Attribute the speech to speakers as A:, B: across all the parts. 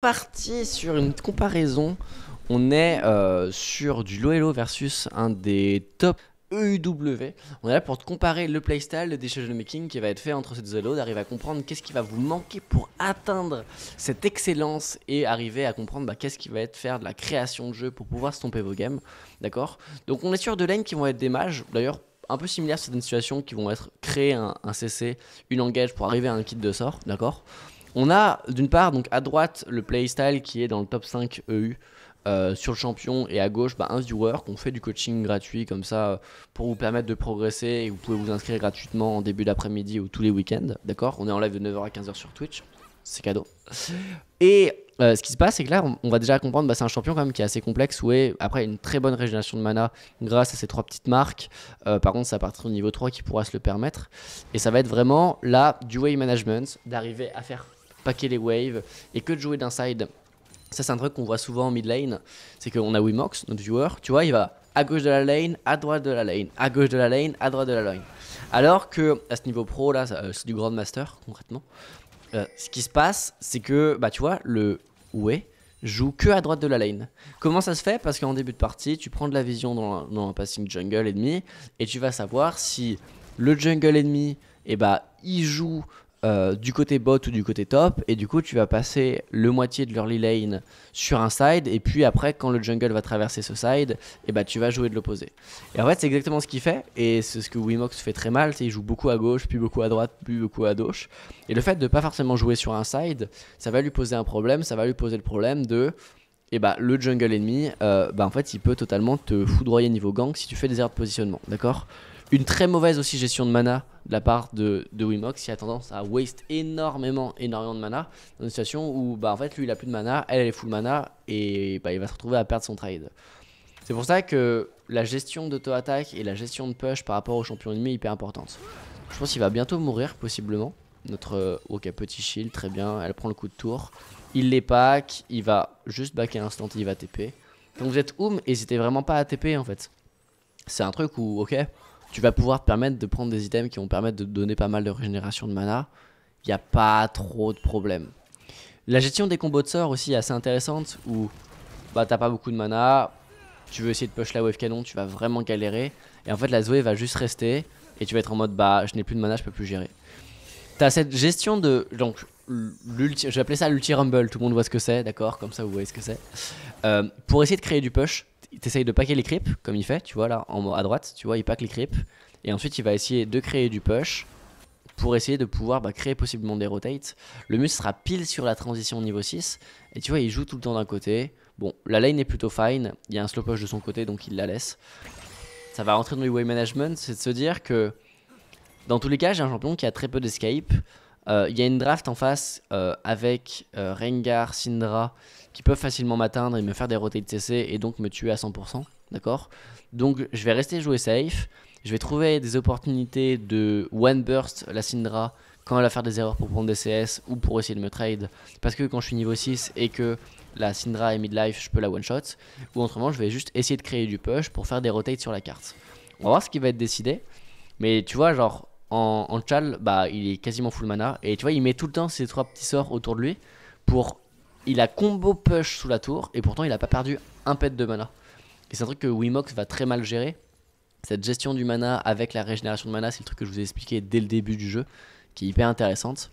A: parti sur une comparaison. On est euh, sur du LoL versus un des top EUW. On est là pour comparer le playstyle, le de making qui va être fait entre ces deux elo d'arriver à comprendre qu'est-ce qui va vous manquer pour atteindre cette excellence et arriver à comprendre bah, qu'est-ce qui va être faire de la création de jeu pour pouvoir stomper vos games. D'accord Donc on est sur deux lanes qui vont être des mages. D'ailleurs, un peu similaire à certaines situations qui vont être créer un, un CC, une engage pour arriver à un kit de sort. D'accord on a d'une part, donc à droite, le playstyle qui est dans le top 5 e EU. sur le champion et à gauche bah, un viewer qu'on fait du coaching gratuit comme ça euh, pour vous permettre de progresser et vous pouvez vous inscrire gratuitement en début d'après-midi ou tous les week-ends d'accord on est en live de 9h à 15h sur Twitch c'est cadeau et euh, ce qui se passe, c'est que là, on, va déjà comprendre, bah, c'est un champion quand même qui est assez complexe, où y après une très bonne régénération de mana grâce à ces trois petites marques. Euh, par contre, ça à partir du niveau 3 qui pourra se le permettre. Et ça va être vraiment là, du way management, d'arriver à faire paquer les waves et que de jouer d'inside. Ça, c'est un truc qu'on voit souvent en mid lane. C'est qu'on a Wimox, notre viewer, tu vois, il va à gauche de la lane, à droite de la lane, à gauche de la lane, à droite de la lane. Alors que, à ce niveau pro, là, euh, c'est du Grand Master, concrètement. Euh, ce qui se passe, c'est que, bah, tu vois, le Way joue que à droite de la lane. Comment ça se fait Parce qu'en début de partie, tu prends de la vision dans dans un passing jungle ennemi et tu vas savoir si le jungle ennemi, et eh bah, il joue euh, du côté bot ou du côté top, et du coup tu vas passer le moitié de l'early lane sur un side, et puis après quand le jungle va traverser ce side, et eh bah ben, tu vas jouer de l'opposé. Et en fait c'est exactement ce qu'il fait, et c'est ce que Wimox fait très mal, c'est il joue beaucoup à gauche, puis beaucoup à droite, puis beaucoup à gauche, et le fait de pas forcément jouer sur un side, ça va lui poser un problème, ça va lui poser le problème de... Et eh bah ben, le jungle ennemi, euh, bah, en fait il peut totalement te foudroyer niveau gank si tu fais des erreurs de positionnement, d'accord une très mauvaise aussi gestion de mana de la part de, de Wimox qui a tendance à waste énormément, énormément de mana dans une situation où bah, en fait lui il a plus de mana, elle, elle est full mana et bah, il va se retrouver à perdre son trade. C'est pour ça que la gestion d'auto-attaque et la gestion de push par rapport au champion ennemi est hyper importante. Je pense qu'il va bientôt mourir possiblement. Notre euh, ok petit shield, très bien, elle prend le coup de tour. Il les pack, il va juste backer l'instant, il va TP. Donc vous êtes oum, n'hésitez vraiment pas à TP en fait. C'est un truc où ok, tu vas pouvoir te permettre de prendre des items qui vont permettre de donner pas mal de régénération de mana. Il n'y a pas trop de problèmes La gestion des combos de sorts aussi est assez intéressante où bah, t'as pas beaucoup de mana, tu veux essayer de push la wave canon, tu vas vraiment galérer. Et en fait, la Zoé va juste rester et tu vas être en mode bah, je n'ai plus de mana, je peux plus gérer. T'as cette gestion de. Donc, je vais appeler ça l'ulti rumble, tout le monde voit ce que c'est, d'accord Comme ça, vous voyez ce que c'est. Euh, pour essayer de créer du push, il t'essaye de packer les creeps, comme il fait, tu vois là, en, à droite, tu vois, il pack les creeps. Et ensuite, il va essayer de créer du push pour essayer de pouvoir bah, créer possiblement des rotates. Le muscle sera pile sur la transition niveau 6. Et tu vois, il joue tout le temps d'un côté. Bon, la lane est plutôt fine. Il y a un slow push de son côté, donc il la laisse. Ça va rentrer dans le way management. C'est de se dire que, dans tous les cas, j'ai un champion qui a très peu d'escape. Euh, il y a une draft en face euh, avec euh, Rengar, Syndra qui peuvent facilement m'atteindre et me faire des rotates de CC et donc me tuer à 100%. D'accord Donc je vais rester jouer safe. Je vais trouver des opportunités de one burst la Syndra quand elle va faire des erreurs pour prendre des CS ou pour essayer de me trade. Parce que quand je suis niveau 6 et que la Syndra est midlife, je peux la one shot. Ou autrement, je vais juste essayer de créer du push pour faire des rotates sur la carte. On va voir ce qui va être décidé. Mais tu vois, genre, en, en Chal, bah, il est quasiment full mana. Et tu vois, il met tout le temps ses trois petits sorts autour de lui pour il a combo push sous la tour et pourtant il a pas perdu un pet de mana. Et c'est un truc que Wimox va très mal gérer. Cette gestion du mana avec la régénération de mana, c'est le truc que je vous ai expliqué dès le début du jeu, qui est hyper intéressante.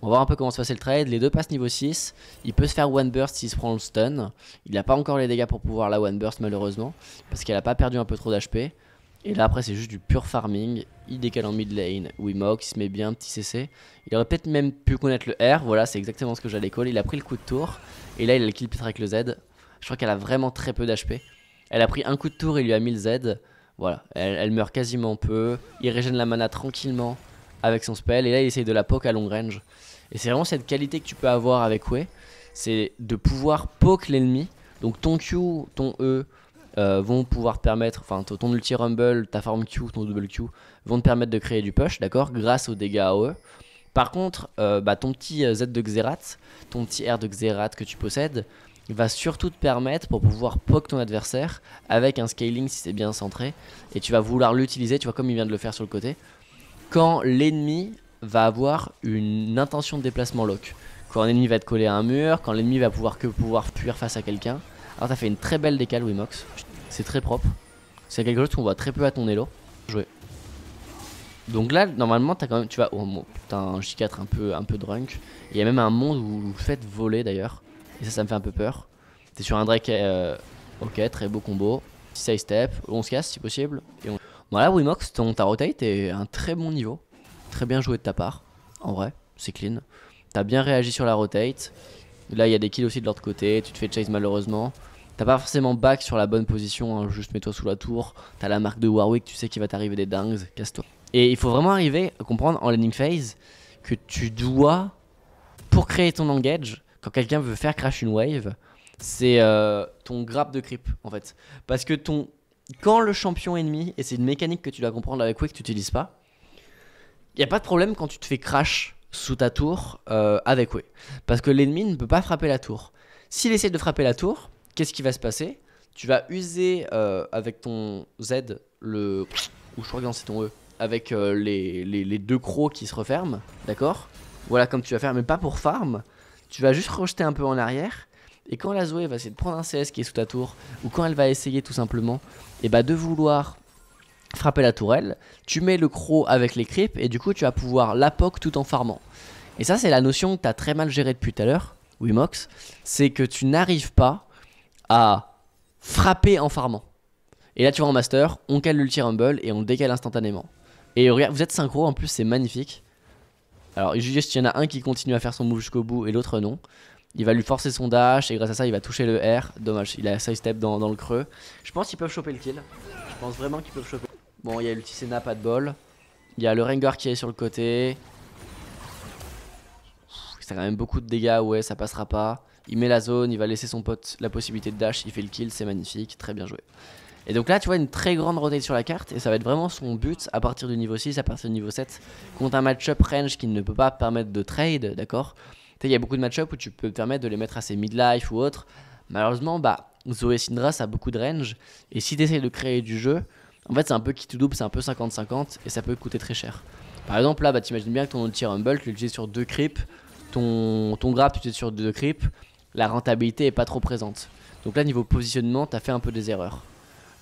A: On va voir un peu comment se passe le trade. Les deux passent niveau 6. Il peut se faire one burst s'il se prend le stun. Il n'a pas encore les dégâts pour pouvoir la one burst malheureusement. Parce qu'elle n'a pas perdu un peu trop d'HP. Et là, après, c'est juste du pur farming. Il décale en mid lane, Wimox, il se met bien, petit CC. Il aurait peut-être même pu connaître le R, voilà, c'est exactement ce que j'allais coller. Il a pris le coup de tour, et là, il a le kill avec le Z. Je crois qu'elle a vraiment très peu d'HP. Elle a pris un coup de tour, il lui a mis le Z. Voilà, elle, meurt quasiment peu. Il régène la mana tranquillement avec son spell, et là, il essaye de la poke à long range. Et c'est vraiment cette qualité que tu peux avoir avec Wei, c'est de pouvoir poke l'ennemi. Donc ton Q, ton E, euh, vont pouvoir permettre, enfin ton ulti rumble, ta farm Q, ton double Q, vont te permettre de créer du push, d'accord, grâce aux dégâts à eux. Par contre, euh, bah, ton petit euh, Z de Xerath, ton petit R de Xerath que tu possèdes, va surtout te permettre pour pouvoir poke ton adversaire avec un scaling si c'est bien centré, et tu vas vouloir l'utiliser, tu vois comme il vient de le faire sur le côté, quand l'ennemi va avoir une intention de déplacement lock. Quand l'ennemi va être coller à un mur, quand l'ennemi va pouvoir que pouvoir fuir face à quelqu'un, alors t'as fait une très belle décale Wimox. C'est très propre. C'est quelque chose qu'on voit très peu à ton elo. Jouer. Donc là, normalement, t'as quand même, tu vas, oh, t'as un J4 un peu, un peu drunk. Il y a même un monde où vous faites voler d'ailleurs. Et ça, ça me fait un peu peur. T'es sur un Drake, euh, ok, très beau combo. 6 step, on se casse si possible. Et Bon là, Wimox, ton, ta rotate est un très bon niveau. Très bien joué de ta part, en vrai, c'est clean. T'as bien réagi sur la rotate. Là, il y a des kills aussi de l'autre côté. Tu te fais chase malheureusement. T'as pas forcément back sur la bonne position, hein, juste mets-toi sous la tour. T'as la marque de Warwick, tu sais qu'il va t'arriver des dingues, casse-toi. Et il faut vraiment arriver à comprendre en landing phase que tu dois, pour créer ton engage, quand quelqu'un veut faire crash une wave, c'est euh, ton grappe de creep en fait. Parce que ton. Quand le champion ennemi, et c'est une mécanique que tu dois comprendre avec que tu n'utilises pas, il n'y a pas de problème quand tu te fais crash sous ta tour euh, avec Way. Parce que l'ennemi ne peut pas frapper la tour. S'il essaie de frapper la tour, qu'est-ce qui va se passer Tu vas user euh, avec ton Z, le. Ou je crois que c'est ton E. Avec euh, les, les, les, deux crocs qui se referment, d'accord Voilà comme tu vas faire, mais pas pour farm. Tu vas juste rejeter un peu en arrière. Et quand la Zoé va essayer de prendre un CS qui est sous ta tour, ou quand elle va essayer tout simplement, et eh bah ben, de vouloir frapper la tourelle, tu mets le cro avec les creeps et du coup tu vas pouvoir la poke tout en farmant. Et ça c'est la notion que tu as très mal géré depuis tout à l'heure, Wimox, c'est que tu n'arrives pas à frapper en farmant. Et là tu vois en master, on cale l'ulti rumble et on le décale instantanément. Et regarde, vous êtes synchro en plus c'est magnifique. Alors juste il y en a un qui continue à faire son move jusqu'au bout et l'autre non. Il va lui forcer son dash et grâce à ça il va toucher le R. Dommage, il a side step dans, dans le creux. Je pense qu'ils peuvent choper le kill. Je pense vraiment qu'ils peuvent choper. Bon, il y a pas de bol. Il y a le Rengar qui est sur le côté. Ça a quand même beaucoup de dégâts, ouais, ça passera pas. Il met la zone, il va laisser son pote la possibilité de dash, il fait le kill, c'est magnifique, très bien joué. Et donc là, tu vois une très grande rotate sur la carte, et ça va être vraiment son but à partir du niveau 6, à partir du niveau 7, contre un match-up range qui ne peut pas permettre de trade, d'accord Tu il y a beaucoup de match-up où tu peux permettre de les mettre à ses mid-life ou autre. Malheureusement, bah, Zoé Syndra, ça a beaucoup de range, et si tu essayes de créer du jeu, en fait, c'est un peu qui tout double, c'est un peu 50-50 et ça peut coûter très cher. Par exemple, là, bah, t'imagines bien que ton outil Rumble, tu l'utilises sur deux creeps, ton, ton tu l'utilises sur deux creeps, la rentabilité est pas trop présente. Donc là, niveau positionnement, t'as fait un peu des erreurs.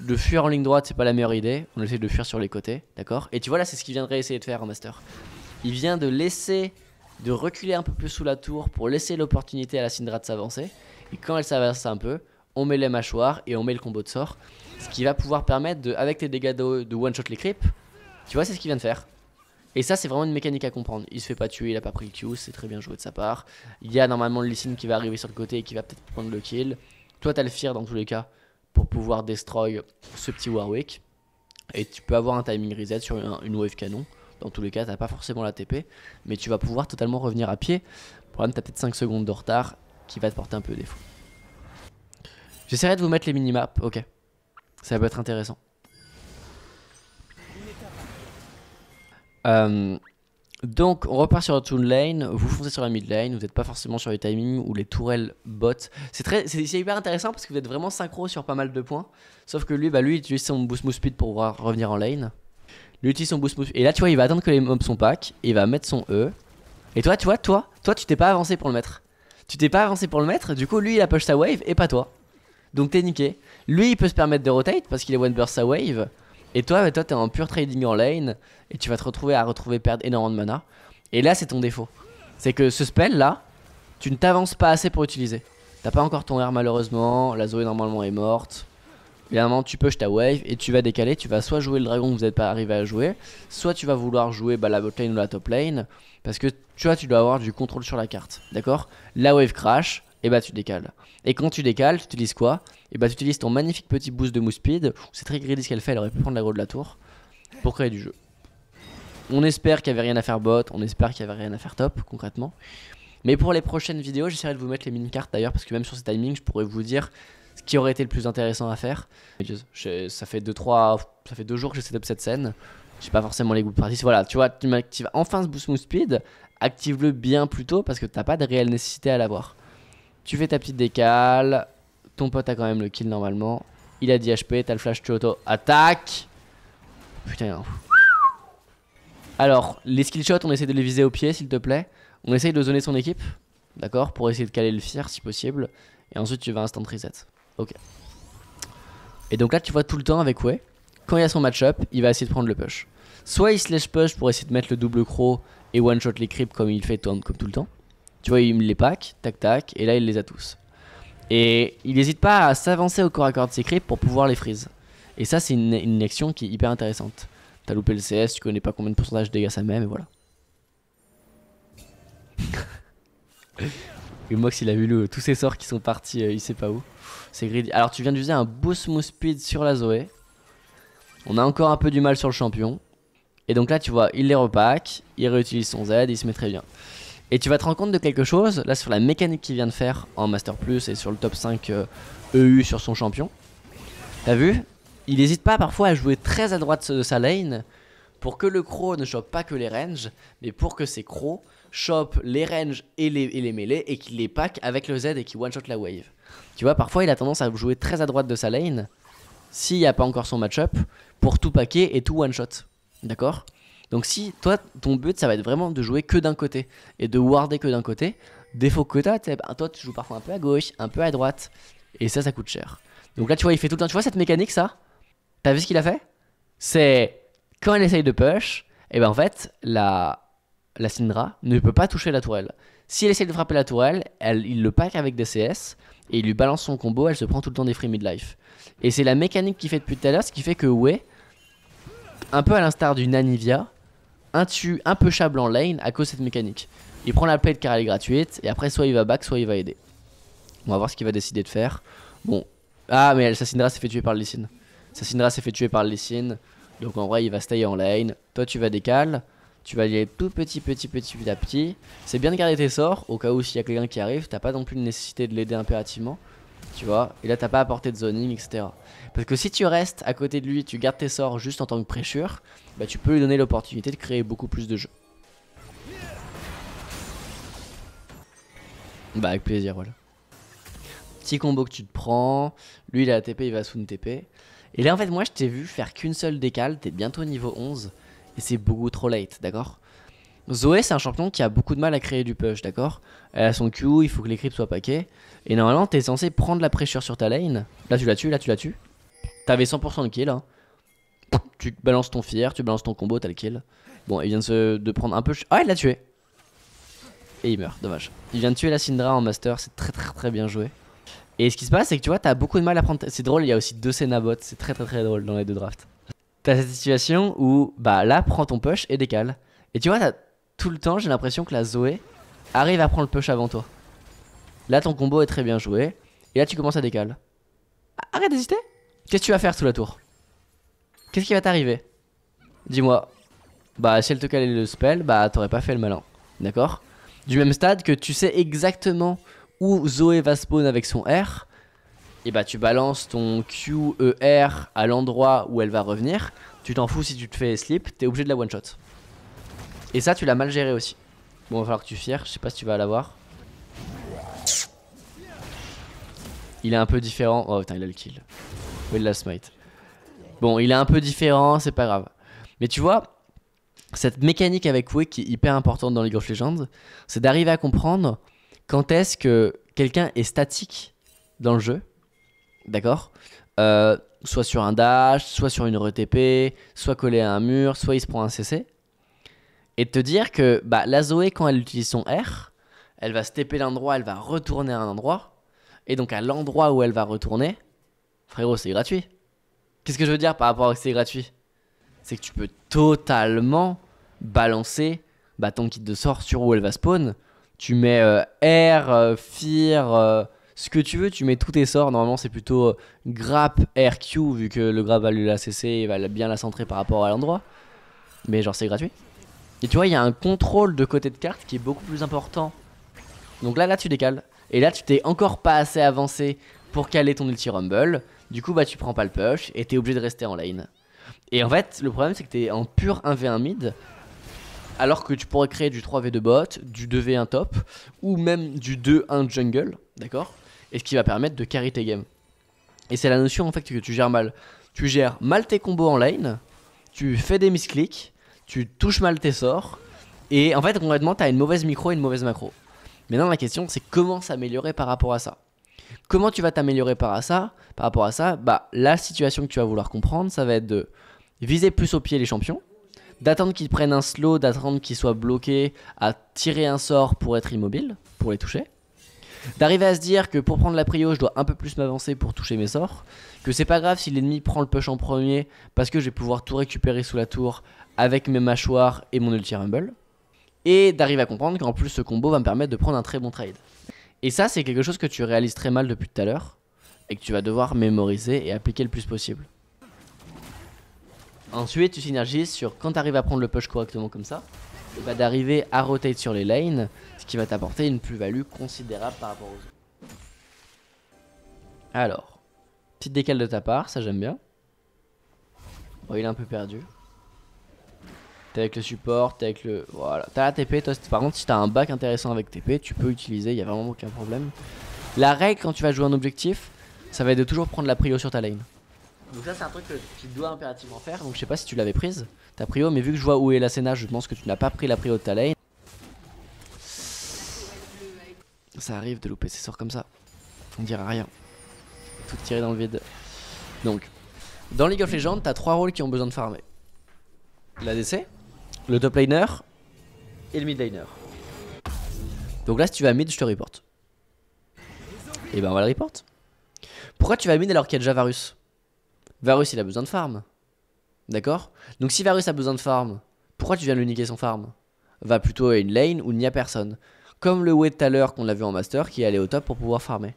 A: De fuir en ligne droite, c'est pas la meilleure idée. On essaie de fuir sur les côtés, d'accord Et tu vois, là, c'est ce qu'il viendrait essayer de faire en master. Il vient de laisser, de reculer un peu plus sous la tour pour laisser l'opportunité à la Syndra de s'avancer. Et quand elle s'avance un peu, on met les mâchoires et on met le combo de sort. Ce qui va pouvoir permettre, de, avec tes dégâts de, de one-shot les creeps, tu vois, c'est ce qu'il vient de faire. Et ça, c'est vraiment une mécanique à comprendre. Il se fait pas tuer, il a pas pris le Q, c'est très bien joué de sa part. Il y a normalement le Lysine qui va arriver sur le côté et qui va peut-être prendre le kill. Toi, t'as le Fear dans tous les cas pour pouvoir destroy ce petit Warwick. Et tu peux avoir un timing reset sur une wave canon. Dans tous les cas, t'as pas forcément la TP, mais tu vas pouvoir totalement revenir à pied. Le problème, t'as peut-être 5 secondes de retard qui va te porter un peu défaut. J'essaierai de vous mettre les minimaps, ok. Ça peut être intéressant. Euh, donc on repart sur la toon lane, vous foncez sur la mid lane, vous n'êtes pas forcément sur les timings ou les tourelles bots. C'est très, c'est hyper intéressant parce que vous êtes vraiment synchro sur pas mal de points. Sauf que lui, bah lui, il utilise son boost move speed pour pouvoir revenir en lane. Lui utilise son boost move et là tu vois, il va attendre que les mobs sont pack, il va mettre son E. Et toi, tu vois, toi, toi, tu t'es pas avancé pour le mettre. Tu t'es pas avancé pour le mettre, du coup lui il a push sa wave et pas toi. Donc t'es niqué. Lui, il peut se permettre de rotate parce qu'il est one burst à wave. Et toi, bah, toi, t'es en pur trading en lane. Et tu vas te retrouver à retrouver perdre énormément de mana. Et là, c'est ton défaut. C'est que ce spell là, tu ne t'avances pas assez pour utiliser T'as pas encore ton air malheureusement. La Zoé normalement est morte. Évidemment, tu push ta wave et tu vas décaler. Tu vas soit jouer le dragon que vous n'êtes pas arrivé à jouer, soit tu vas vouloir jouer bah, la bot ou la top lane. Parce que tu vois, tu dois avoir du contrôle sur la carte. D'accord La wave crash et eh bah tu décales. Et quand tu décales, tu utilises quoi Et eh bah tu utilises ton magnifique petit boost de mousse speed. C'est très gris ce qu'elle fait, elle aurait pu prendre l'agro de la tour pour créer du jeu. On espère qu'il n'y avait rien à faire bot, on espère qu'il n'y avait rien à faire top concrètement. Mais pour les prochaines vidéos, j'essaierai de vous mettre les mini-cartes d'ailleurs, parce que même sur ces timings, je pourrais vous dire ce qui aurait été le plus intéressant à faire. Ça fait 2 trois, ça fait deux jours que j'ai setup cette scène. J'ai pas forcément les goûts de pratique. Voilà, tu vois, tu m'actives enfin ce boost move speed. Active-le bien plus tôt parce que t'as pas de réelle nécessité à l'avoir. Tu fais ta petite décale. Ton pote a quand même le kill normalement. Il a 10 HP, t'as le flash, tu auto-attaque. Putain. Alors, les skill shots, on essaie de les viser au pied, s'il te plaît. On essaye de zoner son équipe, d'accord Pour essayer de caler le fier, si possible. Et ensuite, tu vas instant reset. Ok. Et donc là, tu vois tout le temps avec Way, quand il y a son match-up, il va essayer de prendre le push. Soit il slash push pour essayer de mettre le double crow et one-shot les creeps comme il fait comme tout le temps. Tu vois, il me les pack, tac tac, et là il les a tous. Et il n'hésite pas à s'avancer au corps à corps de ses creeps pour pouvoir les freeze. Et ça, c'est une, action qui est hyper intéressante. T'as loupé le CS, tu connais pas combien de pourcentage de dégâts ça met, mais voilà. et Mox, il a vu tous ses sorts qui sont partis, euh, il sait pas où. C'est gris. Alors, tu viens d'user un boost smooth speed sur la Zoé. On a encore un peu du mal sur le champion. Et donc là, tu vois, il les repack, il réutilise son Z, il se met très bien. Et tu vas te rendre compte de quelque chose, là sur la mécanique qu'il vient de faire en Master Plus et sur le top 5 EU e sur son champion. T'as vu Il n'hésite pas parfois à jouer très à droite de euh, sa lane pour que le crow ne chope pas que les ranges, mais pour que ses crows chopent les ranges et les, et mêlées et qu'il les pack avec le Z et qu'il one-shot la wave. Tu vois, parfois il a tendance à jouer très à droite de sa lane s'il n'y a pas encore son match-up pour tout packer et tout one-shot. D'accord donc si toi, ton but, ça va être vraiment de jouer que d'un côté et de warder que d'un côté, défaut que t'as, ah, toi, tu joues parfois un peu à gauche, un peu à droite, et ça, ça coûte cher. Donc là, tu vois, il fait tout le temps. Tu vois cette mécanique, ça T'as vu ce qu'il a fait C'est quand elle essaye de push, et eh ben en fait, la, la Syndra ne peut pas toucher la tourelle. Si elle essaye de frapper la tourelle, elle, il le pack avec des CS et il lui balance son combo, elle se prend tout le temps des free midlife. Et c'est la mécanique qu'il fait depuis tout à l'heure, ce qui fait que Wei, un peu à l'instar du Nanivia un un peu chable en lane à cause de cette mécanique. Il prend la plaid car elle est gratuite, et après soit il va back, soit il va aider. On va voir ce qu'il va décider de faire. Bon. Ah, mais Sassinra s'est fait tuer par le Sin Sassinra s'est fait tuer par le Sin Donc en vrai, il va stay en lane. Toi, tu vas décaler. Tu vas y aller tout petit, petit, petit, petit à petit. C'est bien de garder tes sorts. Au cas où s'il y a quelqu'un qui arrive, t'as pas non plus une nécessité de l'aider impérativement. Tu vois Et là, t'as pas à porter de zoning, etc. Parce que si tu restes à côté de lui, tu gardes tes sorts juste en tant que pressure bah, tu peux lui donner l'opportunité de créer beaucoup plus de jeux. Bah avec plaisir, voilà. Petit combo que tu te prends, lui il a la TP il va sous une TP. Et là en fait moi je t'ai vu faire qu'une seule décale, t'es bientôt niveau 11 et c'est beaucoup trop late, d'accord Zoé, c'est un champion qui a beaucoup de mal à créer du push, d'accord Elle a son Q, il faut que les creeps soient paquets. Et normalement, t'es censé prendre la pressure sur ta lane. Là, tu la tues, là, tu la tues. T'avais 100% de kill, hein tu balances ton fier, tu balances ton combo, t'as le kill. Bon, il vient de, prendre un peu. Ah, il l'a tué Et il meurt, dommage. Il vient de tuer la Syndra en master, c'est très très très bien joué. Et ce qui se passe, c'est que tu vois, t'as beaucoup de mal à prendre. C'est drôle, il y a aussi deux scénabots, c'est très très très drôle dans les deux drafts. T'as cette situation où, bah là, prends ton push et décale. Et tu vois, tout le temps, j'ai l'impression que la Zoé arrive à prendre le push avant toi. Là, ton combo est très bien joué. Et là, tu commences à décale Arrête d'hésiter Qu'est-ce que tu vas faire sous la tour Qu'est-ce qui va t'arriver Dis-moi. Bah, si elle te calait le spell, bah, t'aurais pas fait le malin. D'accord Du même stade que tu sais exactement où Zoé va spawn avec son R, et bah, tu balances ton QER à l'endroit où elle va revenir. Tu t'en fous si tu te fais slip, t'es obligé de la one-shot. Et ça, tu l'as mal géré aussi. Bon, va falloir que tu fières. Je sais pas si tu vas l'avoir. Il est un peu différent. Oh putain, il a le kill. Il last la smite. Bon, il est un peu différent, c'est pas grave. Mais tu vois, cette mécanique avec Wake qui est hyper importante dans League of Legends, c'est d'arriver à comprendre quand est-ce que quelqu'un est statique dans le jeu, d'accord euh, Soit sur un dash, soit sur une RTP, soit collé à un mur, soit il se prend un CC. Et te dire que bah, la Zoé, quand elle utilise son R, elle va stepper l'endroit, elle va retourner à un endroit. Et donc à l'endroit où elle va retourner, frérot, c'est gratuit. Qu'est-ce que je veux dire par rapport à que c'est gratuit C'est que tu peux totalement balancer bah, ton kit de sort sur où elle va spawn. Tu mets euh, air, euh, fear, euh, ce que tu veux, tu mets tous tes sorts. Normalement, c'est plutôt grappe, air, Q, vu que le Grap va lui la cesser et va bien la centrer par rapport à l'endroit. Mais genre, c'est gratuit. Et tu vois, il y a un contrôle de côté de carte qui est beaucoup plus important. Donc là, là, tu décales. Et là, tu t'es encore pas assez avancé pour caler ton ulti rumble. Du coup, bah, tu prends pas le push et t'es obligé de rester en lane. Et en fait, le problème, c'est que t'es en pur 1v1 mid. Alors que tu pourrais créer du 3v2 bot, du 2v1 top, ou même du 2-1 jungle, d'accord Et ce qui va permettre de carry tes games. Et c'est la notion en fait que tu gères mal. Tu gères mal tes combos en lane, tu fais des misclicks, tu touches mal tes sorts, et en fait, concrètement, t'as une mauvaise micro et une mauvaise macro. Maintenant, la question, c'est comment s'améliorer par rapport à ça Comment tu vas t'améliorer par, par rapport à ça Bah La situation que tu vas vouloir comprendre, ça va être de viser plus au pied les champions, d'attendre qu'ils prennent un slow, d'attendre qu'ils soient bloqués, à tirer un sort pour être immobile, pour les toucher. D'arriver à se dire que pour prendre la prio, je dois un peu plus m'avancer pour toucher mes sorts. Que c'est pas grave si l'ennemi prend le push en premier, parce que je vais pouvoir tout récupérer sous la tour avec mes mâchoires et mon ulti rumble. Et d'arriver à comprendre qu'en plus ce combo va me permettre de prendre un très bon trade. Et ça, c'est quelque chose que tu réalises très mal depuis tout à l'heure et que tu vas devoir mémoriser et appliquer le plus possible. Ensuite, tu synergises sur quand tu arrives à prendre le push correctement comme ça, bah d'arriver à rotate sur les lanes, ce qui va t'apporter une plus-value considérable par rapport aux autres. Alors, petite décale de ta part, ça j'aime bien. Oh, il est un peu perdu. T'es avec le support, t'es avec le. Voilà. T'as la TP, toi, par contre, si t'as un bac intéressant avec TP, tu peux utiliser, il a vraiment aucun problème. La règle quand tu vas jouer un objectif, ça va être de toujours prendre la prio sur ta lane. Donc ça c'est un truc que tu dois impérativement faire, donc je sais pas si tu l'avais prise, ta prio, mais vu que je vois où est la Senna, je pense que tu n'as pas pris la prio de ta lane. Ça arrive de louper ses sorts comme ça, on dira rien. Tout tiré dans le vide. Donc, dans League of Legends, t'as trois rôles qui ont besoin de farmer. L'ADC, le top laner et le mid laner. Donc là, si tu vas mid, je te reporte. Et ben on va le report. Pourquoi tu vas mid alors qu'il y a déjà Varus Varus il a besoin de farm. D'accord Donc si Varus a besoin de farm, pourquoi tu viens lui niquer son farm Va plutôt à une lane où il n'y a personne. Comme le way tout à l'heure qu'on l'a vu en master qui est allé au top pour pouvoir farmer.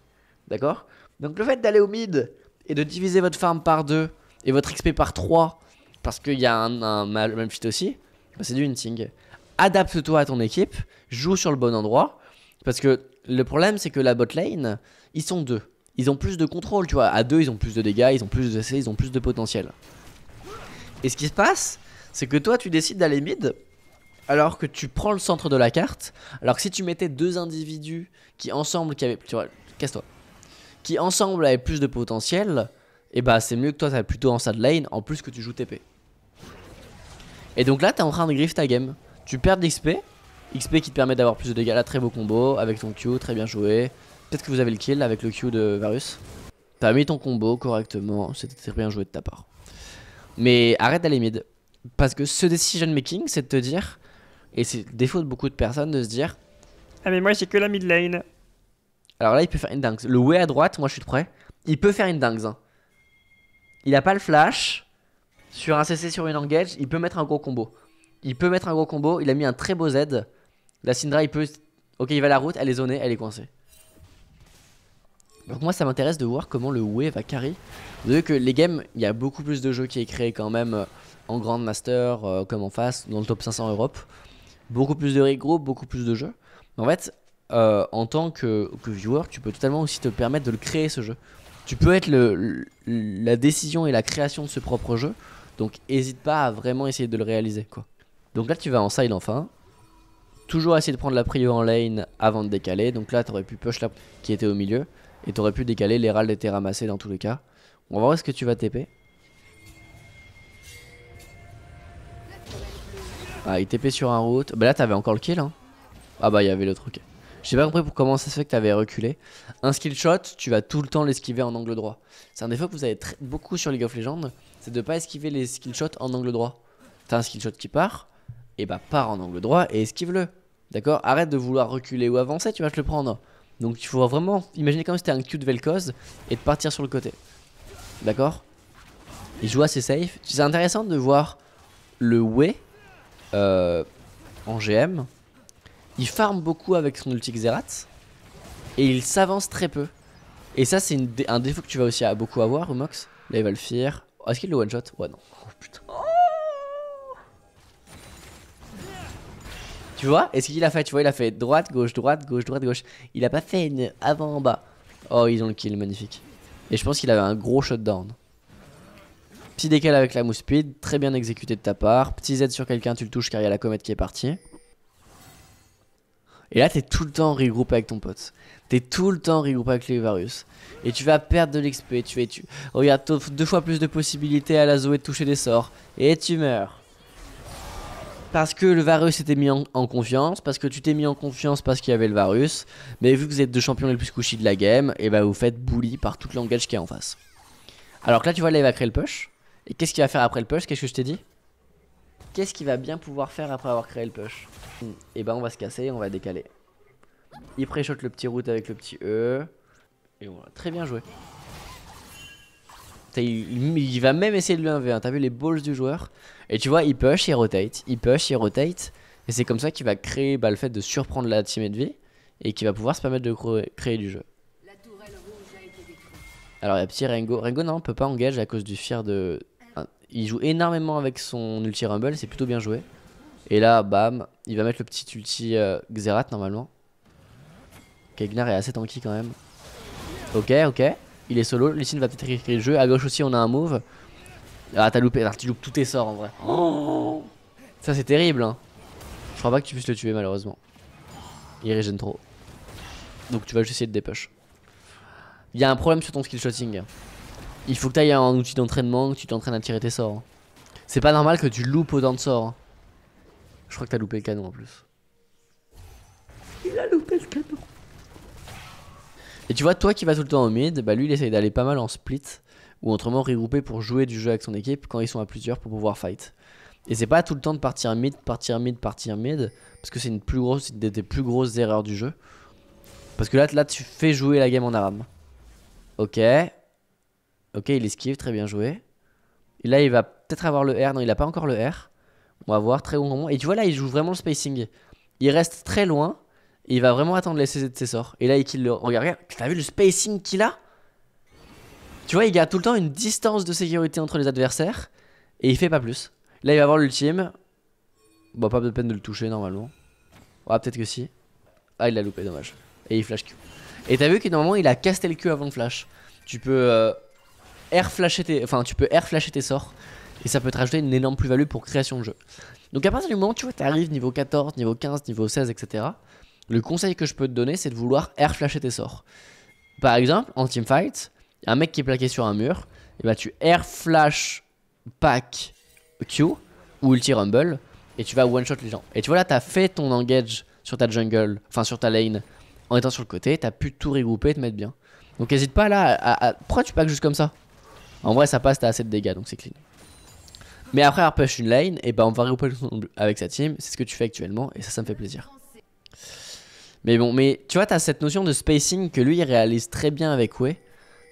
A: D'accord Donc le fait d'aller au mid et de diviser votre farm par 2 et votre XP par 3 parce qu'il y a un, même fit aussi, bah, c'est du thing. Adapte-toi à ton équipe, joue sur le bon endroit, parce que le problème c'est que la bot lane, ils sont deux. Ils ont plus de contrôle, tu vois. À deux, ils ont plus de dégâts, ils ont plus de C, ils ont plus de potentiel. Et ce qui se passe, c'est que toi tu décides d'aller mid, alors que tu prends le centre de la carte, alors que si tu mettais deux individus qui ensemble, qui avaient, qui ensemble plus de potentiel, et eh bah c'est mieux que toi t'as plutôt en side lane, en plus que tu joues TP. Et donc là, t'es en train de griff ta game. Tu perds de l'XP, XP qui te permet d'avoir plus de dégâts. Là, très beau combo avec ton Q, très bien joué. Peut-être que vous avez le kill avec le Q de Varus. T'as mis ton combo correctement, c'était très bien joué de ta part. Mais arrête d'aller mid. Parce que ce decision making, c'est de te dire, et c'est défaut de beaucoup de personnes, de se dire Ah, mais moi j'ai que la mid lane. Alors là, il peut faire une dingue. Le way à droite, moi je suis prêt. Il peut faire une dingue. Hein. Il a pas le flash. Sur un CC sur une engage, il peut mettre un gros combo. Il peut mettre un gros combo, il a mis un très beau Z. La Syndra, il peut... Ok, il va la route, elle est zonée, elle est coincée. Donc moi, ça m'intéresse de voir comment le Way va carry. Vous savez que les games, il y a beaucoup plus de jeux qui est créé quand même euh, en Grand Master, euh, comme en face, dans le top 500 Europe. Beaucoup plus de regroupes, beaucoup plus de jeux. en fait, euh, en tant que, viewer, tu peux totalement aussi te permettre de le créer ce jeu. Tu peux être le, la décision et la création de ce propre jeu donc hésite pas à vraiment essayer de le réaliser quoi. Donc là tu vas en side enfin. Toujours essayer de prendre la prio en lane avant de décaler. Donc là t'aurais pu push la qui était au milieu. Et t'aurais pu décaler, les était ramassé dans tous les cas. On va voir ce que tu vas TP. Ah il TP sur un route. Bah là t'avais encore le kill hein. Ah bah il y avait l'autre ok. J'ai pas compris comment ça se fait que t'avais reculé. Un skill shot, tu vas tout le temps l'esquiver en angle droit. C'est un défaut que vous avez beaucoup sur League of Legends, c'est de pas esquiver les skill shots en angle droit. T'as un skill shot qui part, et bah part en angle droit et esquive-le. D'accord Arrête de vouloir reculer ou avancer, tu vas te le prendre. Donc il faut vraiment imaginer comme si c'était un Q de Vel'Koz et de partir sur le côté. D'accord Il joue assez safe. C'est intéressant de voir le way euh, en GM il farme beaucoup avec son ulti Xerath et il s'avance très peu. Et ça, c'est un défaut que tu vas aussi beaucoup avoir, Umox. Là, il va le fear. Oh, Est-ce qu'il le one-shot Ouais, non. Oh, putain. Tu vois Est-ce qu'il a fait Tu vois, il a fait droite, gauche, droite, gauche, droite, gauche. Il a pas fait une avant en bas. Oh, ils ont le kill, magnifique. Et je pense qu'il avait un gros shutdown. Petit décal avec la mousse speed, très bien exécuté de ta part. Petit Z sur quelqu'un, tu le touches car il y a la comète qui est partie. Et là, t'es tout le temps regroupé avec ton pote. T'es tout le temps regroupé avec les Varus. Et tu vas perdre de l'XP. Tu es, tu... Regarde, deux fois plus de possibilités à la Zoé de toucher des sorts. Et tu meurs. Parce que le Varus était mis en, confiance, parce que tu t'es mis en confiance parce qu'il y avait le Varus. Mais vu que vous êtes deux champions les plus couchés de la game, et eh bah ben, vous faites bouli par tout le langage qu'il y en face. Alors que là, tu vois, là, il créer le push. Et qu'est-ce qu'il va faire après le push Qu'est-ce que je t'ai dit Qu'est-ce qu'il va bien pouvoir faire après avoir créé le push hmm. Et eh ben on va se casser on va décaler. Il pré le petit route avec le petit E. Et voilà, très bien joué. Il, va même essayer de lui 1 v hein. T'as vu les balls du joueur Et tu vois, il push, il rotate. Il push, il rotate. Et c'est comme ça qu'il va créer bah, le fait de surprendre la team de vie et qui va pouvoir se permettre de créer du jeu. Alors il y a petit Rengo. Rengo non, on peut pas engage à cause du fier de, il joue énormément avec son ulti Rumble, c'est plutôt bien joué. Et là, bam, il va mettre le petit ulti euh, Xerath normalement. Kegnar est assez tanky quand même. Ok, ok. Il est solo. Lucine va peut-être le jeu. À gauche aussi, on a un move. Ah, t'as loupé. tu loupes tous tes sorts en vrai. Ça, c'est terrible. Hein. Je crois pas que tu puisses le tuer malheureusement. Il régène trop. Donc, tu vas juste essayer de dépush. Il y a un problème sur ton skill shooting. Il faut que tu ailles un outil d'entraînement, que tu t'entraînes à tirer tes sorts. C'est pas normal que tu loupes autant de sorts. Je crois que t'as loupé le canon en plus. Il a loupé le canon. Et tu vois, toi qui vas tout le temps au mid, bah lui il essaye d'aller pas mal en split ou autrement regrouper pour jouer du jeu avec son équipe quand ils sont à plusieurs pour pouvoir fight. Et c'est pas tout le temps de partir mid, partir mid, partir mid, parce que c'est une grosse, des plus grosses erreurs du jeu. Parce que là, là tu fais jouer la game en aram. Ok, Ok, il esquive, très bien joué. Et là, il va peut-être avoir le R. Non, il n'a pas encore le R. On va voir, très bon moment. Et tu vois, là, il joue vraiment le spacing. Il reste très loin. il va vraiment attendre les CZ de ses sorts. Et là, il kill le. Regarde, regarde. T'as vu le spacing qu'il a Tu vois, il garde tout le temps une distance de sécurité entre les adversaires. Et il fait pas plus. Là, il va avoir l'ultime. Bon, pas de peine de le toucher normalement. Ouais, ah, peut-être que si. Ah, il l'a loupé, dommage. Et il flash Q. Et t'as vu que normalement, il a casté le Q avant le flash. Tu peux. Euh, air flasher tes, enfin, tu peux air flasher tes sorts et ça peut te rajouter une énorme plus-value pour création de jeu. Donc à partir du moment où tu arrives niveau 14, niveau 15, niveau 16, etc., le conseil que je peux te donner, c'est de vouloir air flasher tes sorts. Par exemple, en teamfight, un mec qui est plaqué sur un mur, et eh bah ben, tu air flash pack Q ou ulti rumble et tu vas one shot les gens. Et tu vois là, t'as fait ton engage sur ta jungle, enfin sur ta lane, en étant sur le côté, t'as pu tout regrouper et te mettre bien. Donc n'hésite pas là à, à, Pourquoi tu packs juste comme ça en vrai, ça passe, t'as assez de dégâts, donc c'est clean. Mais après avoir push une lane, et bah on va regrouper avec sa team. C'est ce que tu fais actuellement, et ça, ça me fait plaisir. Mais bon, mais tu vois, t'as cette notion de spacing que lui, il réalise très bien avec Way.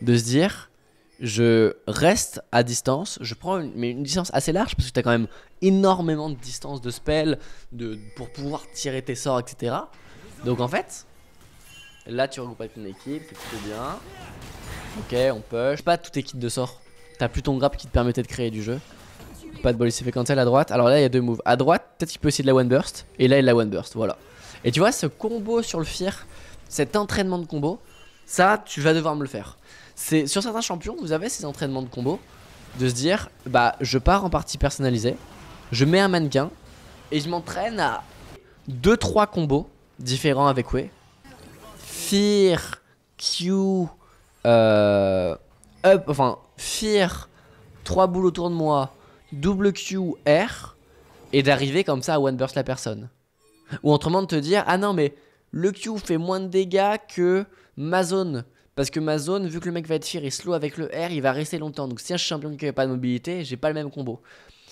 A: De se dire, je reste à distance, je prends une, mais une distance assez large parce que t'as quand même énormément de distance de spell de, pour pouvoir tirer tes sorts, etc. Donc en fait, là tu regroupes avec ton équipe, c'est bien. Ok, on push. Pas toute équipe de sorts. T'as plus ton qui te permettait de créer du jeu. Pas de bol, il s'est fait elle à droite. Alors là, il y a deux moves. À droite, peut-être qu'il peut essayer de la one burst. Et là, il la one burst. Voilà. Et tu vois, ce combo sur le fear, cet entraînement de combo, ça, tu vas devoir me le faire. C'est Sur certains champions, vous avez ces entraînements de combo de se dire, bah, je pars en partie personnalisée, je mets un mannequin et je m'entraîne à 2-3 combos différents avec Way. Fear, Q, euh, up, enfin, fear, trois boules autour de moi, double Q, R, et d'arriver comme ça à one burst la personne. Ou autrement de te dire, ah non, mais le Q fait moins de dégâts que ma zone. Parce que ma zone, vu que le mec va être fear et slow avec le R, il va rester longtemps. Donc si un champion qui n'a pas de mobilité, j'ai pas le même combo.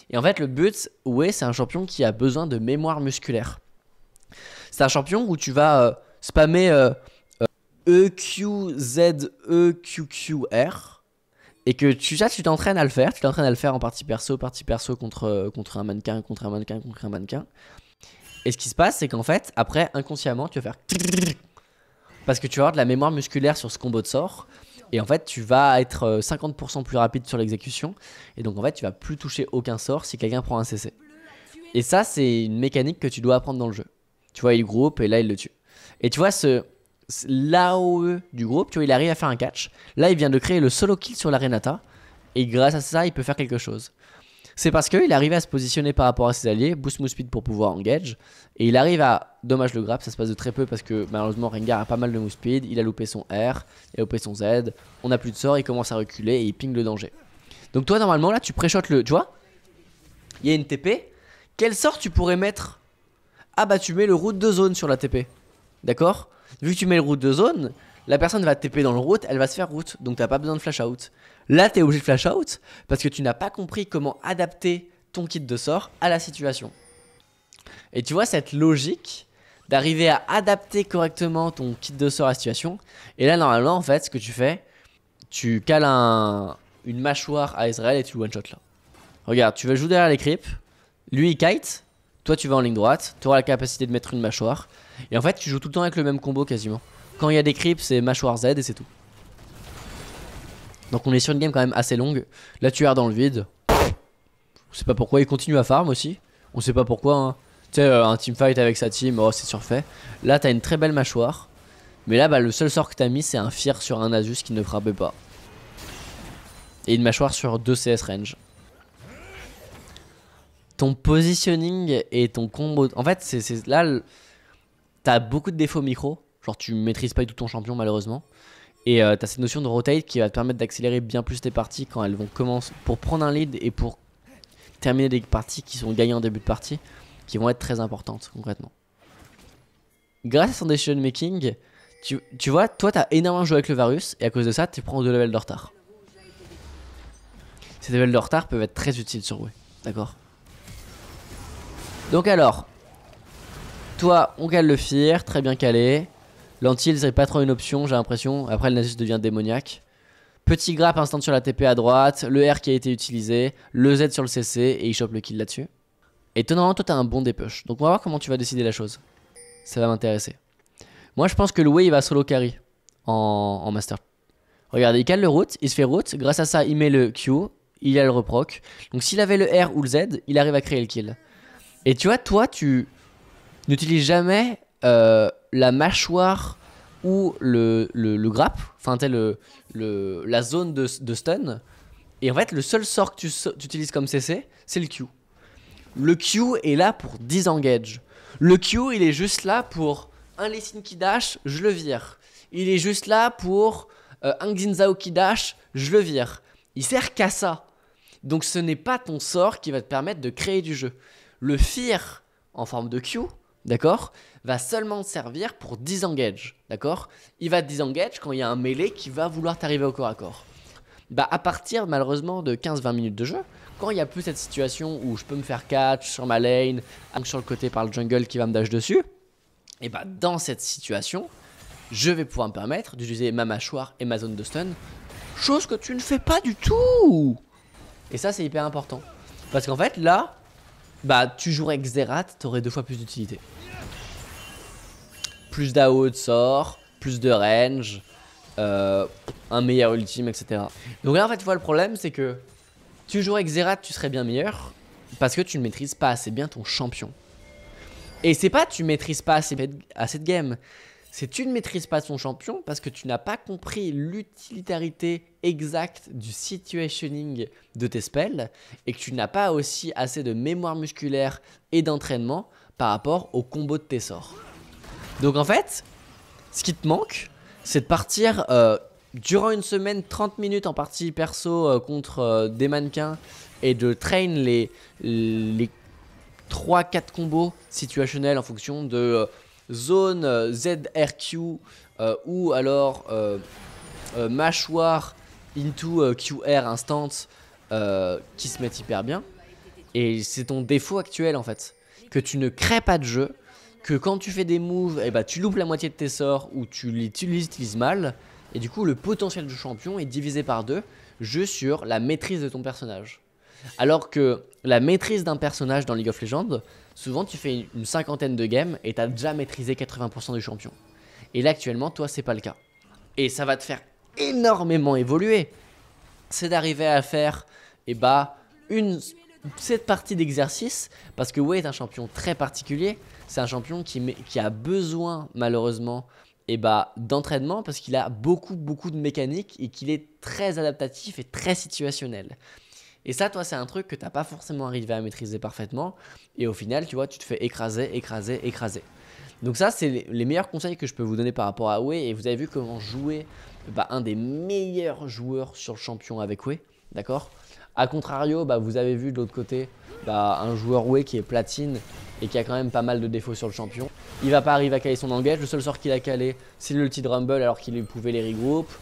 A: Et en fait, le but, ouais, c'est un champion qui a besoin de mémoire musculaire. C'est un champion où tu vas euh, spammer euh, euh, E, Q, Z, E, Q, Q, R et que tu tu t'entraînes à le faire, tu t'entraînes à le faire en partie perso, partie perso contre, euh, contre un mannequin, contre un mannequin, contre un mannequin. Et ce qui se passe, c'est qu'en fait, après, inconsciemment, tu vas faire. Parce que tu vas avoir de la mémoire musculaire sur ce combo de sort. Et en fait, tu vas être 50% euh, plus rapide sur l'exécution. Et donc, en fait, tu vas plus toucher aucun sort si quelqu'un prend un CC. Et ça, c'est une mécanique que tu dois apprendre dans le jeu. Tu vois, il groupe et là, il le tue. Et tu vois, ce, l'AOE euh, du groupe, tu vois, il arrive à faire un catch. Là, il vient de créer le solo kill sur la Renata, et grâce à ça, il peut faire quelque chose. C'est parce qu'il arrive à se positionner par rapport à ses alliés, boost move speed pour pouvoir engage, et il arrive à, dommage le grab, ça se passe de très peu parce que malheureusement Rengar a pas mal de move speed, il a loupé son R, il a loupé son Z, on n'a plus de sort, il commence à reculer et il ping le danger. Donc toi normalement là tu préchotes le, tu vois, il y a une TP, quel sort tu pourrais mettre Ah bah tu mets le route de zone sur la TP, d'accord vu que tu mets le route de zone, la personne va TP dans le route, elle va se faire route, donc t'as pas besoin de flash out. Là, t'es obligé de flash out parce que tu n'as pas compris comment adapter ton kit de sort à la situation. Et tu vois cette logique d'arriver à adapter correctement ton kit de sort à la situation. Et là, normalement, en fait, ce que tu fais, tu cales une mâchoire à Israël et tu le one-shot là. Regarde, tu vas jouer derrière les creeps. Lui, il kite. Toi, tu vas en ligne droite, tu auras la capacité de mettre une mâchoire. Et en fait, tu joues tout le temps avec le même combo quasiment. Quand il y a des creeps, c'est mâchoire Z et c'est tout. Donc on est sur une game quand même assez longue. Là, tu es dans le vide. On sait pas pourquoi. Il continue à farm aussi. On sait pas pourquoi. Hein. Tu sais, euh, un teamfight avec sa team, oh, c'est surfait. Là, t'as une très belle mâchoire. Mais là, bah, le seul sort que t'as mis, c'est un Fear sur un Asus qui ne frappait pas. Et une mâchoire sur deux CS range ton positioning et ton combo. En fait, c'est là, t'as beaucoup de défauts micro. Genre, tu maîtrises pas du tout ton champion, malheureusement. Et euh, t'as cette notion de rotate qui va te permettre d'accélérer bien plus tes parties quand elles vont commencer pour prendre un lead et pour terminer des parties qui sont gagnées en début de partie, qui vont être très importantes concrètement. Grâce à son decision making, tu, tu vois, toi t'as énormément joué avec le Varus et à cause de ça, tu prends deux levels de retard. Ces levels de retard peuvent être très utiles sur vous, d'accord donc alors, toi, on cale le Fear, très bien calé. L'antil c'est pas trop une option, j'ai l'impression. Après, le Nasus devient démoniaque. Petit grappe instant sur la TP à droite, le R qui a été utilisé, le Z sur le CC et il chope le kill là-dessus. Étonnamment, toi t'as un bon dépush. Donc on va voir comment tu vas décider la chose. Ça va m'intéresser. Moi je pense que way il va solo carry en, master. Regardez, il cale le route, il se fait route, grâce à ça il met le Q, il a le reproc. Donc s'il avait le R ou le Z, il arrive à créer le kill. Et tu vois, toi, tu n'utilises jamais euh, la mâchoire ou le, le, grappe, enfin, le, la zone de, de, stun. Et en fait, le seul sort que tu utilises comme CC, c'est le Q. Le Q est là pour disengage. Le Q, il est juste là pour un lessing qui dash, je le vire. Il est juste là pour euh, un Xinzao qui dash, je le vire. Il sert qu'à ça. Donc ce n'est pas ton sort qui va te permettre de créer du jeu. Le fear en forme de Q, d'accord Va seulement servir pour disengage, d'accord Il va disengage quand il y a un mêlé qui va vouloir t'arriver au corps à corps. Bah, à partir malheureusement de 15-20 minutes de jeu, quand il n'y a plus cette situation où je peux me faire catch sur ma lane, sur le côté par le jungle qui va me dash dessus, et bah dans cette situation, je vais pouvoir me permettre d'utiliser ma mâchoire et ma zone de stun, chose que tu ne fais pas du tout Et ça c'est hyper important, parce qu'en fait là, bah, tu jouerais Xerath, t'aurais deux fois plus d'utilité. Plus d'AO de sort, plus de range, euh, un meilleur ultime, etc. Donc là, en fait, tu vois, le problème, c'est que tu jouerais Xerath, tu serais bien meilleur, parce que tu ne maîtrises pas assez bien ton champion. Et c'est pas tu maîtrises pas assez, à cette game, c'est tu ne maîtrises pas ton champion parce que tu n'as pas compris l'utilitarité exact du situationing de tes spells et que tu n'as pas aussi assez de mémoire musculaire et d'entraînement par rapport au combo de tes sorts. Donc en fait, ce qui te manque, c'est de partir euh, durant une semaine 30 minutes en partie perso euh, contre euh, des mannequins et de train les, les 3-4 combos situationnels en fonction de zone ZRQ ou alors mâchoire into QR Instant euh, qui se mettent hyper bien. Et c'est ton défaut actuel en fait. Que tu ne crées pas de jeu, que quand tu fais des moves, et eh ben, tu loupes la moitié de tes sorts ou tu les utilises mal. Et du coup, le potentiel du champion est divisé par deux juste sur la maîtrise de ton personnage. Alors que la maîtrise d'un personnage dans League of Legends, souvent tu fais une cinquantaine de games et t'as déjà maîtrisé 80% du champion. Et là actuellement, toi, c'est pas le cas. Et ça va te faire énormément évolué, c'est d'arriver à faire et eh bah, ben, une, cette partie d'exercice, parce que Wei est un champion très particulier, c'est un champion qui, a besoin malheureusement et eh ben, d'entraînement, parce qu'il a beaucoup, beaucoup de mécanique et qu'il est très adaptatif et très situationnel. Et ça, toi, c'est un truc que t'as pas forcément arrivé à maîtriser parfaitement. Et au final, tu vois, tu te fais écraser, écraser, écraser. Donc ça, c'est les, meilleurs conseils que je peux vous donner par rapport à Wei Et vous avez vu comment jouer bah, un des meilleurs joueurs sur le champion avec Way, d'accord A contrario, bah, vous avez vu de l'autre côté bah, un joueur Way qui est platine et qui a quand même pas mal de défauts sur le champion. Il va pas arriver à caler son engage, le seul sort qu'il a calé c'est l'ulti de Rumble alors qu'il pouvait les regrouper.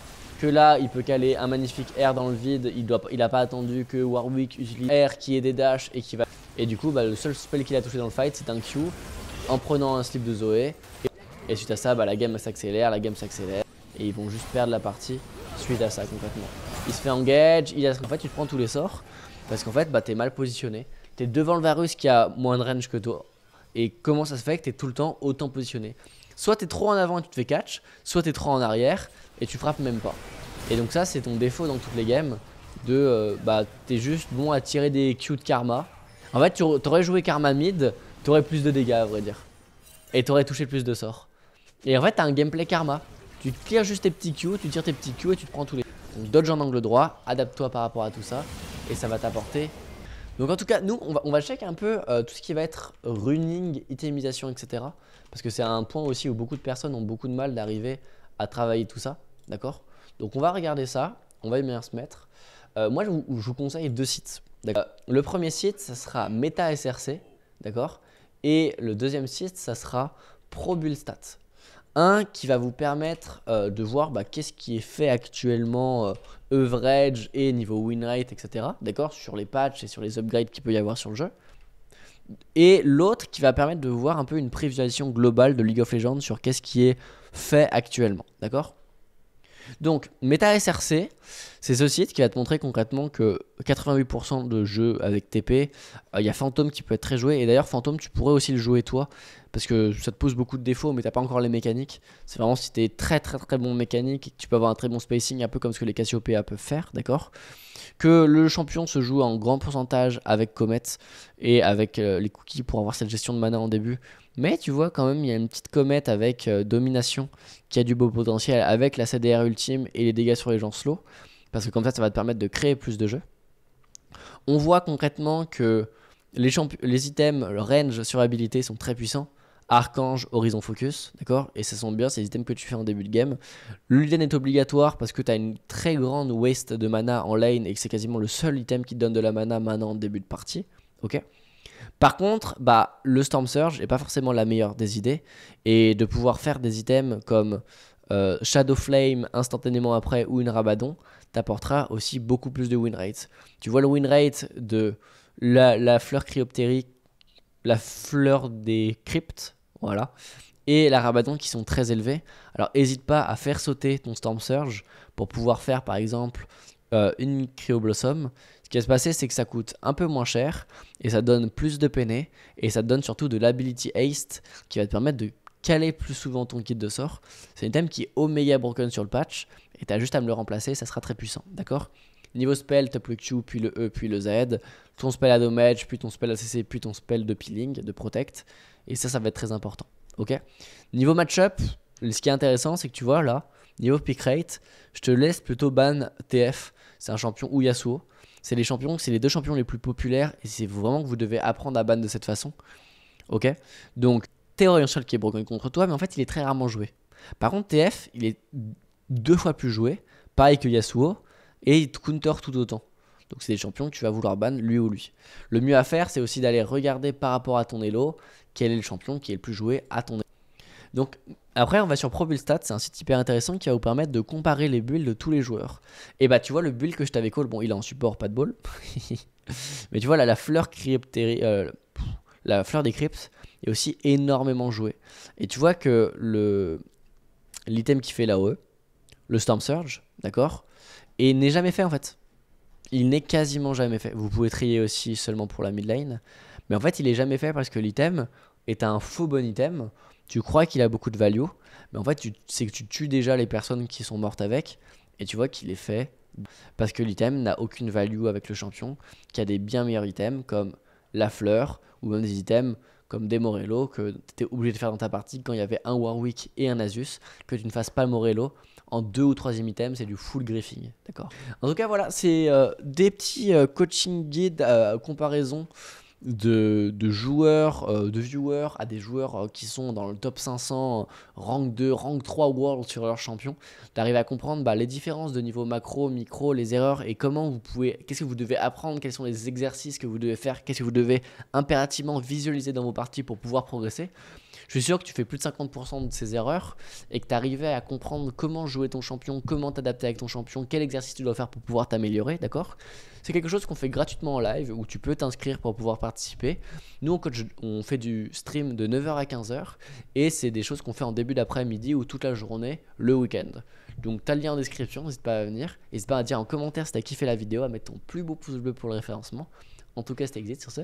A: Que là, il peut caler un magnifique air dans le vide, il n'a pas attendu que Warwick utilise R qui est des dash et qui va... Et du coup, le seul spell qu'il a touché dans le fight, c'est un Q en prenant un slip de Zoé. Et, suite à ça, la game s'accélère, la game s'accélère et ils vont juste perdre la partie suite à ça complètement. Il se fait engage, il a... en fait tu te prends tous les sorts parce qu'en fait bah, t'es mal positionné. T'es devant le Varus qui a moins de range que toi et comment ça se fait que t'es tout le temps autant positionné Soit t'es trop en avant et tu te fais catch, soit t'es trop en arrière et tu frappes même pas. Et donc ça c'est ton défaut dans toutes les games de euh, bah t'es juste bon à tirer des Q de karma. En fait tu aurais joué karma mid, t'aurais plus de dégâts à vrai dire. Et t'aurais touché plus de sorts. Et en fait t'as un gameplay karma tu clears juste tes petits Q, tu tires tes petits Q et tu te prends tous les... Donc dodge en angle droit, adapte-toi par rapport à tout ça et ça va t'apporter. Donc en tout cas, nous, on va, on check un peu euh, tout ce qui va être running, itemisation, etc. Parce que c'est un point aussi où beaucoup de personnes ont beaucoup de mal d'arriver à travailler tout ça, d'accord Donc on va regarder ça, on va bien se mettre. Euh, moi, je vous, conseille deux sites. Euh, le premier site, ça sera MetaSRC, d'accord Et le deuxième site, ça sera ProBullStat. Un qui va vous permettre euh, de voir bah, qu'est-ce qui est fait actuellement euh, et niveau win rate, etc. D'accord Sur les patches et sur les upgrades qu'il peut y avoir sur le jeu. Et l'autre qui va permettre de voir un peu une prévision globale de League of Legends sur qu'est-ce qui est fait actuellement. D'accord donc, MetaSRC, c'est ce site qui va te montrer concrètement que 88% de jeux avec TP, euh, il y a Phantom qui peut être très joué. Et d'ailleurs, Fantôme, tu pourrais aussi le jouer toi, parce que ça te pose beaucoup de défauts, mais t'as pas encore les mécaniques. C'est vraiment si es très très très bon mécanique que tu peux avoir un très bon spacing, un peu comme ce que les Cassiopeia peuvent faire, d'accord Que le champion se joue en grand pourcentage avec Comet et avec euh, les cookies pour avoir cette gestion de mana en début, mais tu vois quand même, il y a une petite comète avec euh, domination qui a du beau potentiel avec la CDR ultime et les dégâts sur les gens slow. Parce que comme ça, ça va te permettre de créer plus de jeux. On voit concrètement que les, items, range sur habilité sont très puissants. Archange, Horizon Focus, d'accord Et ça sent bien, c'est les items que tu fais en début de game. Le est obligatoire parce que tu as une très grande waste de mana en lane et que c'est quasiment le seul item qui te donne de la mana maintenant en début de partie, ok par contre, bah, le Storm Surge n'est pas forcément la meilleure des idées. Et de pouvoir faire des items comme euh, Shadow Flame instantanément après ou une Rabadon t'apportera aussi beaucoup plus de win rate. Tu vois le win rate de la, fleur cryoptérique, la fleur des cryptes, voilà, et la Rabadon qui sont très élevés. Alors n'hésite pas à faire sauter ton Storm Surge pour pouvoir faire par exemple euh, une Cryoblossom ce qui va se passer, c'est que ça coûte un peu moins cher et ça donne plus de péné et ça donne surtout de l'ability haste qui va te permettre de caler plus souvent ton kit de sort. C'est un item qui est oméga broken sur le patch et tu as juste à me le remplacer, ça sera très puissant, d'accord Niveau spell, plus le Q, puis le E, puis le Z, ton spell à dommage, puis ton spell à CC, puis ton spell de peeling, de protect, et ça, ça va être très important, ok Niveau match-up, ce qui est intéressant, c'est que tu vois là, niveau pick rate, je te laisse plutôt ban TF, c'est un champion ou Yasuo, c'est les champions, c'est les deux champions les plus populaires et c'est vraiment que vous devez apprendre à ban de cette façon. Ok Donc, Théorien seul qui est broken contre toi, mais en fait, il est très rarement joué. Par contre, TF, il est deux fois plus joué, pareil que Yasuo, et il te counter tout autant. Donc, c'est des champions que tu vas vouloir ban lui ou lui. Le mieux à faire, c'est aussi d'aller regarder par rapport à ton elo quel est le champion qui est le plus joué à ton elo. Donc après, on va sur ProBuildStat, c'est un site hyper intéressant qui va vous permettre de comparer les builds de tous les joueurs. Et bah tu vois le build que je t'avais call, bon il a en support, pas de bol. Mais tu vois là la fleur euh, la fleur des cryptes est aussi énormément jouée. Et tu vois que l'item qui fait la le Storm Surge, d'accord, et n'est jamais fait en fait. Il n'est quasiment jamais fait. Vous pouvez trier aussi seulement pour la mid Mais en fait, il est jamais fait parce que l'item est un faux bon item tu crois qu'il a beaucoup de value, mais en fait, c'est que tu tues déjà les personnes qui sont mortes avec, et tu vois qu'il est fait parce que l'item n'a aucune value avec le champion, qui a des bien meilleurs items comme la fleur, ou même des items comme des Morello que tu étais obligé de faire dans ta partie quand il y avait un Warwick et un Asus, que tu ne fasses pas Morello en deux ou troisième item, c'est du full griffing. D'accord En tout cas, voilà, c'est euh, des petits euh, coaching guides, euh, comparaison de, joueurs, euh, de viewers à des joueurs euh, qui sont dans le top 500, rank 2, rank 3 world sur leur champion, d'arriver à comprendre bah, les différences de niveau macro, micro, les erreurs et comment vous pouvez, qu'est-ce que vous devez apprendre, quels sont les exercices que vous devez faire, qu'est-ce que vous devez impérativement visualiser dans vos parties pour pouvoir progresser. Je suis sûr que tu fais plus de 50% de ces erreurs et que tu arrivais à comprendre comment jouer ton champion, comment t'adapter avec ton champion, quel exercice tu dois faire pour pouvoir t'améliorer, d'accord c'est quelque chose qu'on fait gratuitement en live où tu peux t'inscrire pour pouvoir participer. Nous, on, on fait du stream de 9h à 15h et c'est des choses qu'on fait en début d'après-midi ou toute la journée le week-end. Donc, tu as le lien en description, n'hésite pas à venir. N'hésite pas à dire en commentaire si tu as kiffé la vidéo, à mettre ton plus beau pouce bleu pour le référencement. En tout cas, ça Exit sur ce.